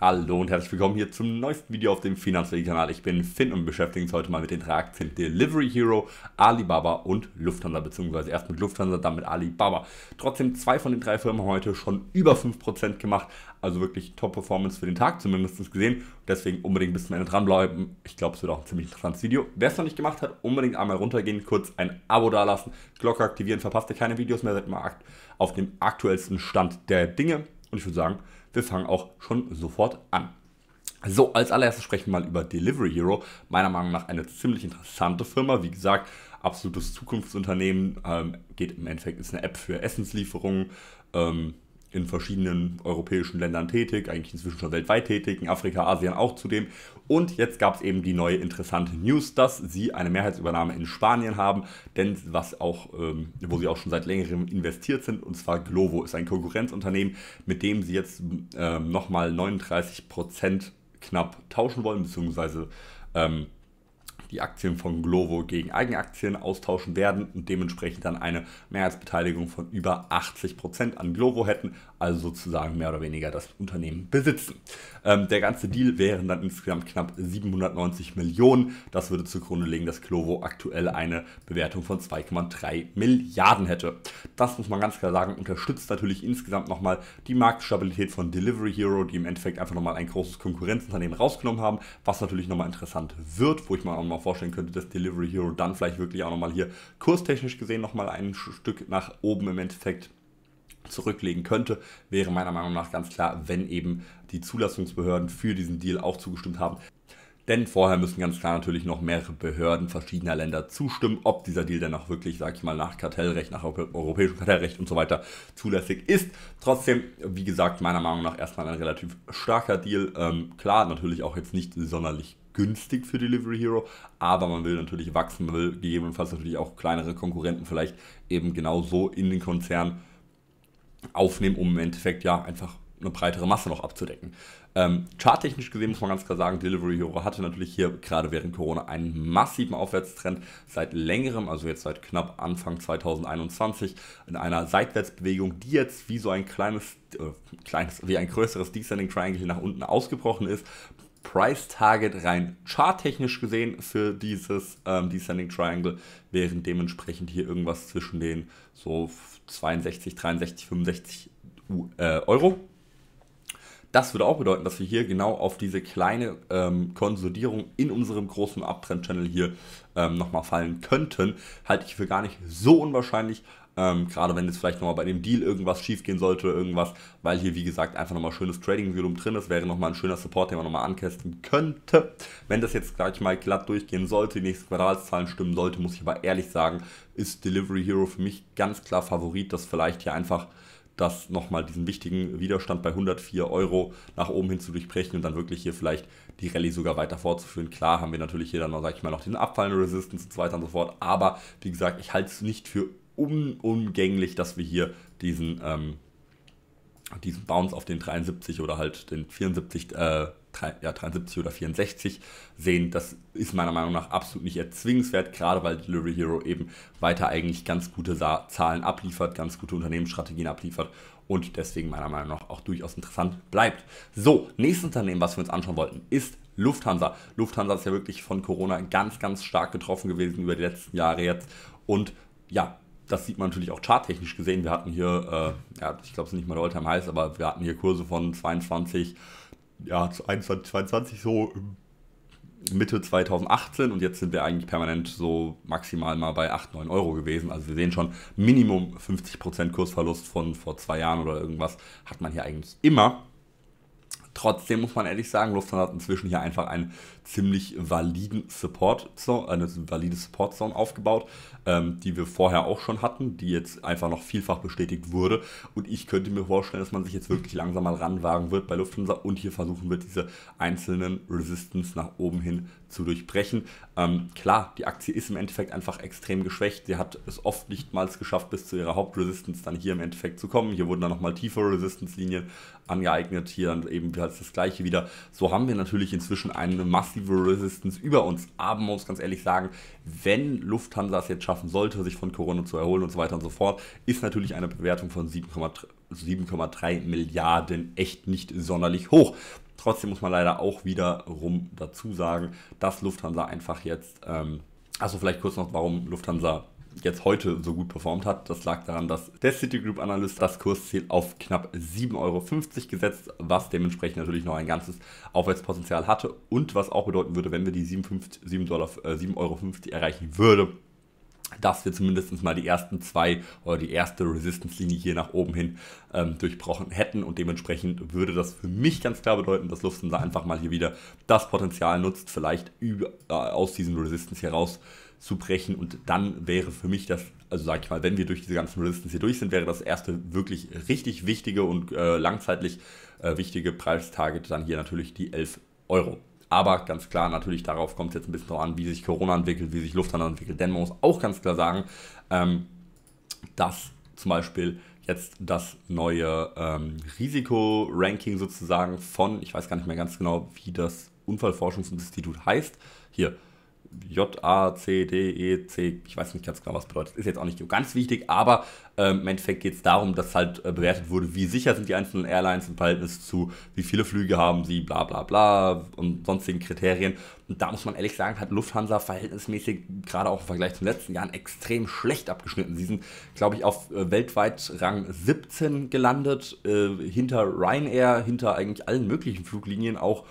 Hallo und herzlich willkommen hier zum neuesten Video auf dem Finanzwege-Kanal. Ich bin Finn und beschäftige uns heute mal mit den drei Aktien Delivery Hero, Alibaba und Lufthansa, beziehungsweise erst mit Lufthansa, dann mit Alibaba. Trotzdem, zwei von den drei Firmen heute schon über 5% gemacht, also wirklich Top-Performance für den Tag zumindest gesehen. Deswegen unbedingt bis zum Ende dranbleiben. Ich glaube, es wird auch ein ziemlich interessantes Video. Wer es noch nicht gemacht hat, unbedingt einmal runtergehen, kurz ein Abo dalassen, Glocke aktivieren, verpasst ihr keine Videos mehr, seid mal auf dem aktuellsten Stand der Dinge. Und ich würde sagen, wir fangen auch schon sofort an. So, als allererstes sprechen wir mal über Delivery Hero. Meiner Meinung nach eine ziemlich interessante Firma. Wie gesagt, absolutes Zukunftsunternehmen. Ähm, geht im Endeffekt, ist eine App für Essenslieferungen. Ähm, in verschiedenen europäischen Ländern tätig, eigentlich inzwischen schon weltweit tätig, in Afrika, Asien auch zudem. Und jetzt gab es eben die neue interessante News, dass sie eine Mehrheitsübernahme in Spanien haben, denn was auch, ähm, wo sie auch schon seit längerem investiert sind, und zwar Glovo ist ein Konkurrenzunternehmen, mit dem sie jetzt ähm, nochmal 39 Prozent knapp tauschen wollen, beziehungsweise ähm, die Aktien von Glovo gegen Eigenaktien austauschen werden und dementsprechend dann eine Mehrheitsbeteiligung von über 80% Prozent an Glovo hätten, also sozusagen mehr oder weniger das Unternehmen besitzen. Ähm, der ganze Deal wären dann insgesamt knapp 790 Millionen. Das würde zugrunde legen, dass Glovo aktuell eine Bewertung von 2,3 Milliarden hätte. Das muss man ganz klar sagen, unterstützt natürlich insgesamt nochmal die Marktstabilität von Delivery Hero, die im Endeffekt einfach nochmal ein großes Konkurrenzunternehmen rausgenommen haben, was natürlich nochmal interessant wird, wo ich mal auch mal auch vorstellen könnte, dass Delivery Hero dann vielleicht wirklich auch nochmal hier kurstechnisch gesehen nochmal ein Stück nach oben im Endeffekt zurücklegen könnte, wäre meiner Meinung nach ganz klar, wenn eben die Zulassungsbehörden für diesen Deal auch zugestimmt haben. Denn vorher müssen ganz klar natürlich noch mehrere Behörden verschiedener Länder zustimmen, ob dieser Deal dann auch wirklich, sag ich mal, nach Kartellrecht, nach europäischem Kartellrecht und so weiter zulässig ist. Trotzdem, wie gesagt, meiner Meinung nach erstmal ein relativ starker Deal. Ähm, klar, natürlich auch jetzt nicht sonderlich günstig für Delivery Hero, aber man will natürlich wachsen, man will gegebenenfalls natürlich auch kleinere Konkurrenten vielleicht eben genauso in den Konzern aufnehmen, um im Endeffekt ja einfach eine breitere Masse noch abzudecken. Ähm, charttechnisch gesehen muss man ganz klar sagen, Delivery Hero hatte natürlich hier gerade während Corona einen massiven Aufwärtstrend seit längerem, also jetzt seit knapp Anfang 2021 in einer Seitwärtsbewegung, die jetzt wie so ein kleines, äh, kleines wie ein größeres Descending Triangle hier nach unten ausgebrochen ist. Price Target rein charttechnisch gesehen für dieses ähm, Descending Triangle wären dementsprechend hier irgendwas zwischen den so 62, 63, 65 Euro das würde auch bedeuten, dass wir hier genau auf diese kleine ähm, Konsolidierung in unserem großen Uptrend-Channel hier ähm, nochmal fallen könnten. Halte ich für gar nicht so unwahrscheinlich. Ähm, gerade wenn jetzt vielleicht nochmal bei dem Deal irgendwas schiefgehen sollte oder irgendwas, weil hier wie gesagt einfach nochmal schönes Trading-Volumen drin ist, wäre nochmal ein schöner Support, den man nochmal ankästen könnte. Wenn das jetzt gleich mal glatt durchgehen sollte, die nächsten Quartalszahlen stimmen sollte, muss ich aber ehrlich sagen, ist Delivery Hero für mich ganz klar Favorit, dass vielleicht hier einfach das nochmal diesen wichtigen Widerstand bei 104 Euro nach oben hin zu durchbrechen und dann wirklich hier vielleicht die Rallye sogar weiter fortzuführen. Klar haben wir natürlich hier dann, noch, sag ich mal, noch den abfallenden Resistance und so weiter und so fort, aber wie gesagt, ich halte es nicht für unumgänglich, dass wir hier diesen ähm, diesen Bounce auf den 73 oder halt den 74, äh, 3, ja, 73 oder 64 sehen. Das ist meiner Meinung nach absolut nicht erzwingenswert, gerade weil Delivery Hero eben weiter eigentlich ganz gute Sa Zahlen abliefert, ganz gute Unternehmensstrategien abliefert und deswegen meiner Meinung nach auch durchaus interessant bleibt. So, nächstes Unternehmen, was wir uns anschauen wollten, ist Lufthansa. Lufthansa ist ja wirklich von Corona ganz, ganz stark getroffen gewesen über die letzten Jahre jetzt und ja, das sieht man natürlich auch charttechnisch gesehen. Wir hatten hier, äh, ja, ich glaube, es ist nicht mal der Alltime Highs, aber wir hatten hier Kurse von 22, ja, zu 21, 22 so Mitte 2018 und jetzt sind wir eigentlich permanent so maximal mal bei 8, 9 Euro gewesen. Also wir sehen schon Minimum 50% Kursverlust von vor zwei Jahren oder irgendwas hat man hier eigentlich immer. Trotzdem muss man ehrlich sagen, Lufthansa hat inzwischen hier einfach einen ziemlich validen Support Zone, äh, eine valide Support Zone aufgebaut, ähm, die wir vorher auch schon hatten, die jetzt einfach noch vielfach bestätigt wurde. Und ich könnte mir vorstellen, dass man sich jetzt wirklich langsam mal ranwagen wird bei Lufthansa und hier versuchen wird, diese einzelnen Resistance nach oben hin zu durchbrechen. Ähm, klar, die Aktie ist im Endeffekt einfach extrem geschwächt. Sie hat es oft nicht mal geschafft, bis zu ihrer Hauptresistance dann hier im Endeffekt zu kommen. Hier wurden dann nochmal tiefe Resistance-Linien angeeignet, hier dann eben halt als das gleiche wieder. So haben wir natürlich inzwischen eine massive Resistance über uns. Aber man muss ganz ehrlich sagen, wenn Lufthansa es jetzt schaffen sollte, sich von Corona zu erholen und so weiter und so fort, ist natürlich eine Bewertung von 7,3 Milliarden echt nicht sonderlich hoch. Trotzdem muss man leider auch wiederum dazu sagen, dass Lufthansa einfach jetzt, ähm, also vielleicht kurz noch, warum Lufthansa jetzt heute so gut performt hat. Das lag daran, dass der Citigroup Analyst das Kursziel auf knapp 7,50 Euro gesetzt, was dementsprechend natürlich noch ein ganzes Aufwärtspotenzial hatte und was auch bedeuten würde, wenn wir die 7,50 Euro äh, erreichen würde, dass wir zumindest mal die ersten zwei oder die erste Resistance-Linie hier nach oben hin ähm, durchbrochen hätten und dementsprechend würde das für mich ganz klar bedeuten, dass Lufthansa einfach mal hier wieder das Potenzial nutzt, vielleicht über, äh, aus diesem Resistance heraus zu brechen. Und dann wäre für mich das, also sag ich mal, wenn wir durch diese ganzen Resistance hier durch sind, wäre das erste wirklich richtig wichtige und äh, langzeitlich äh, wichtige Preistarget dann hier natürlich die 11 Euro. Aber ganz klar, natürlich darauf kommt es jetzt ein bisschen drauf an, wie sich Corona entwickelt, wie sich Lufthansa entwickelt. Denn man muss auch ganz klar sagen, ähm, dass zum Beispiel jetzt das neue ähm, Risikoranking sozusagen von, ich weiß gar nicht mehr ganz genau, wie das Unfallforschungsinstitut heißt, hier J-A-C-D-E-C, e ich weiß nicht ganz genau, was bedeutet. Ist jetzt auch nicht ganz wichtig, aber äh, im Endeffekt geht es darum, dass halt äh, bewertet wurde, wie sicher sind die einzelnen Airlines im Verhältnis zu, wie viele Flüge haben sie, bla bla bla und sonstigen Kriterien. Und da muss man ehrlich sagen, hat Lufthansa verhältnismäßig, gerade auch im Vergleich zum letzten Jahren, extrem schlecht abgeschnitten. Sie sind, glaube ich, auf äh, weltweit Rang 17 gelandet, äh, hinter Ryanair, hinter eigentlich allen möglichen Fluglinien auch.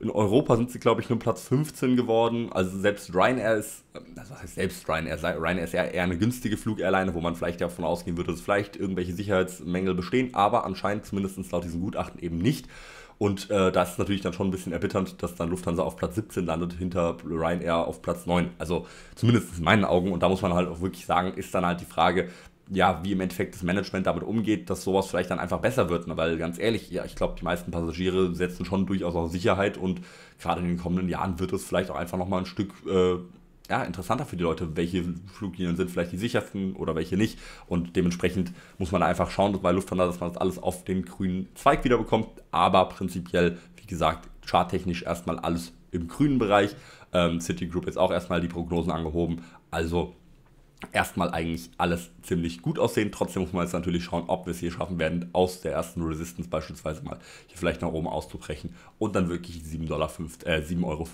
In Europa sind sie, glaube ich, nur Platz 15 geworden. Also selbst Ryanair ist, also was heißt selbst Ryanair? Ryanair ist ja eher eine günstige Flugairline, wo man vielleicht davon ausgehen würde, dass vielleicht irgendwelche Sicherheitsmängel bestehen, aber anscheinend zumindest laut diesem Gutachten eben nicht. Und äh, das ist natürlich dann schon ein bisschen erbitternd, dass dann Lufthansa auf Platz 17 landet, hinter Ryanair auf Platz 9. Also zumindest in meinen Augen. Und da muss man halt auch wirklich sagen, ist dann halt die Frage, ja, wie im Endeffekt das Management damit umgeht, dass sowas vielleicht dann einfach besser wird. Ne? Weil ganz ehrlich, ja, ich glaube, die meisten Passagiere setzen schon durchaus auf Sicherheit und gerade in den kommenden Jahren wird es vielleicht auch einfach nochmal ein Stück äh, ja, interessanter für die Leute, welche Fluglinien sind vielleicht die sichersten oder welche nicht. Und dementsprechend muss man einfach schauen, dass bei Lufthansa, dass man das alles auf den grünen Zweig wiederbekommt. Aber prinzipiell, wie gesagt, charttechnisch erstmal alles im grünen Bereich. Ähm, Citigroup ist auch erstmal die Prognosen angehoben. Also erstmal eigentlich alles ziemlich gut aussehen. Trotzdem muss man jetzt natürlich schauen, ob wir es hier schaffen werden, aus der ersten Resistance beispielsweise mal hier vielleicht nach oben auszubrechen und dann wirklich 7,50 äh, Euro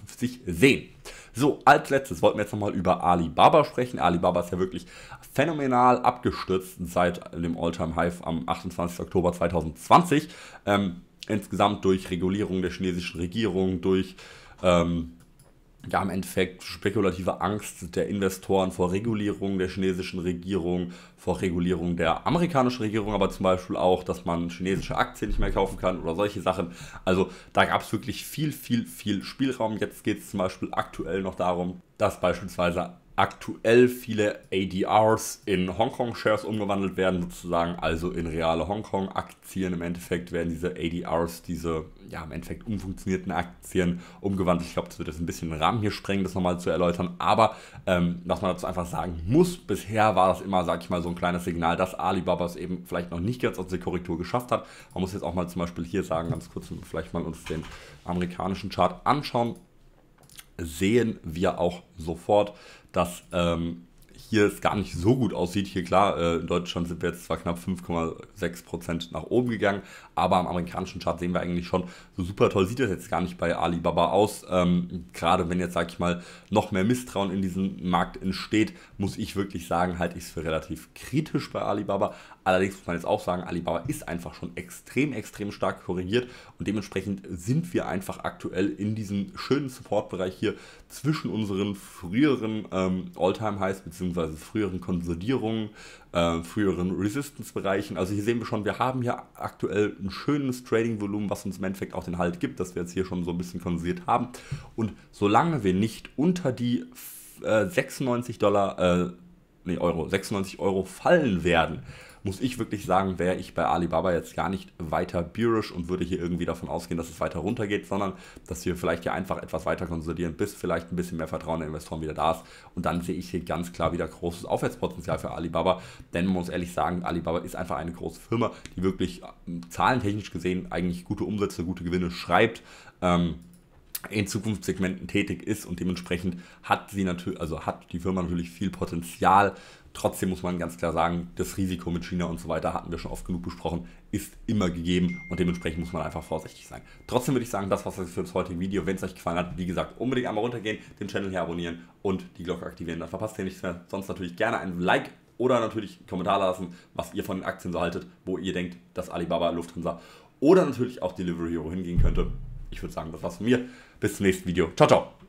sehen. So, als letztes wollten wir jetzt nochmal über Alibaba sprechen. Alibaba ist ja wirklich phänomenal abgestürzt seit dem All-Time-High am 28. Oktober 2020. Ähm, insgesamt durch Regulierung der chinesischen Regierung, durch... Ähm, ja im Endeffekt spekulative Angst der Investoren vor Regulierung der chinesischen Regierung, vor Regulierung der amerikanischen Regierung, aber zum Beispiel auch, dass man chinesische Aktien nicht mehr kaufen kann oder solche Sachen. Also da gab es wirklich viel, viel, viel Spielraum. Jetzt geht es zum Beispiel aktuell noch darum, dass beispielsweise aktuell viele ADRs in Hongkong-Shares umgewandelt werden, sozusagen also in reale Hongkong-Aktien. Im Endeffekt werden diese ADRs, diese ja im Endeffekt umfunktionierten Aktien umgewandelt. Ich glaube, das wird jetzt ein bisschen den Rahmen hier sprengen, das nochmal zu erläutern. Aber ähm, was man dazu einfach sagen muss, bisher war das immer, sag ich mal, so ein kleines Signal, dass Alibaba es eben vielleicht noch nicht ganz aus der Korrektur geschafft hat. Man muss jetzt auch mal zum Beispiel hier sagen, ganz kurz, vielleicht mal uns den amerikanischen Chart anschauen sehen wir auch sofort, dass ähm, hier es gar nicht so gut aussieht. Hier klar, äh, in Deutschland sind wir jetzt zwar knapp 5,6% Prozent nach oben gegangen, aber am amerikanischen Chart sehen wir eigentlich schon, so super toll sieht das jetzt gar nicht bei Alibaba aus. Ähm, gerade wenn jetzt, sage ich mal, noch mehr Misstrauen in diesem Markt entsteht, muss ich wirklich sagen, halte ich es für relativ kritisch bei Alibaba. Allerdings muss man jetzt auch sagen, Alibaba ist einfach schon extrem, extrem stark korrigiert und dementsprechend sind wir einfach aktuell in diesem schönen Support-Bereich hier zwischen unseren früheren ähm, All-Time-Highs bzw. früheren Konsolidierungen, äh, früheren Resistance-Bereichen. Also hier sehen wir schon, wir haben hier aktuell ein schönes Trading-Volumen, was uns im Endeffekt auch den Halt gibt, dass wir jetzt hier schon so ein bisschen konsolidiert haben. Und solange wir nicht unter die äh, 96 Dollar, äh, nee, Euro, 96 Euro fallen werden, muss ich wirklich sagen, wäre ich bei Alibaba jetzt gar nicht weiter bearish und würde hier irgendwie davon ausgehen, dass es weiter runtergeht, sondern dass wir vielleicht hier einfach etwas weiter konsolidieren, bis vielleicht ein bisschen mehr Vertrauen der Investoren wieder da ist. Und dann sehe ich hier ganz klar wieder großes Aufwärtspotenzial für Alibaba, denn man muss ehrlich sagen, Alibaba ist einfach eine große Firma, die wirklich ähm, zahlentechnisch gesehen eigentlich gute Umsätze, gute Gewinne schreibt. Ähm, in Zukunftssegmenten tätig ist und dementsprechend hat sie natürlich, also hat die Firma natürlich viel Potenzial Trotzdem muss man ganz klar sagen, das Risiko mit China und so weiter hatten wir schon oft genug besprochen, ist immer gegeben und dementsprechend muss man einfach vorsichtig sein. Trotzdem würde ich sagen, das war es für das heutige Video. Wenn es euch gefallen hat, wie gesagt, unbedingt einmal runtergehen, den Channel hier abonnieren und die Glocke aktivieren. Dann verpasst ihr nichts mehr. Sonst natürlich gerne ein Like oder natürlich einen Kommentar lassen, was ihr von den Aktien so haltet, wo ihr denkt, dass Alibaba, Lufthansa oder natürlich auch Delivery Hero hingehen könnte. Ich würde sagen, das war's von mir. Bis zum nächsten Video. Ciao, ciao.